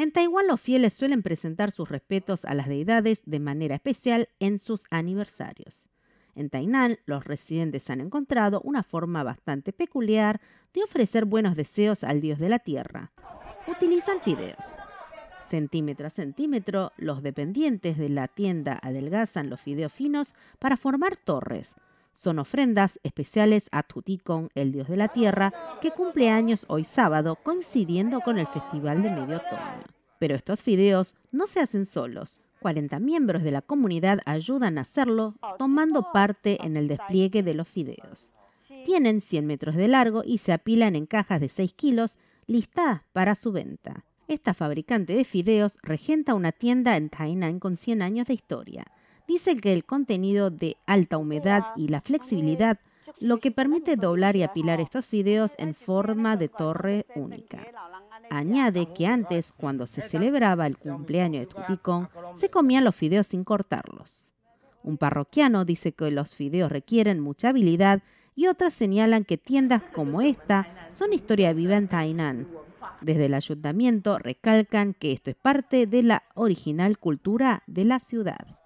En Taiwán los fieles suelen presentar sus respetos a las deidades de manera especial en sus aniversarios. En Tainan, los residentes han encontrado una forma bastante peculiar de ofrecer buenos deseos al dios de la tierra. Utilizan fideos. Centímetro a centímetro, los dependientes de la tienda adelgazan los fideos finos para formar torres, son ofrendas especiales a Tutikon, el dios de la tierra, que cumple años hoy sábado, coincidiendo con el festival de medio otoño. Pero estos fideos no se hacen solos. 40 miembros de la comunidad ayudan a hacerlo, tomando parte en el despliegue de los fideos. Tienen 100 metros de largo y se apilan en cajas de 6 kilos listadas para su venta. Esta fabricante de fideos regenta una tienda en Tainan con 100 años de historia. Dice que el contenido de alta humedad y la flexibilidad lo que permite doblar y apilar estos fideos en forma de torre única. Añade que antes, cuando se celebraba el cumpleaños de Tuticón, se comían los fideos sin cortarlos. Un parroquiano dice que los fideos requieren mucha habilidad y otras señalan que tiendas como esta son historia viva en Tainan. Desde el ayuntamiento recalcan que esto es parte de la original cultura de la ciudad.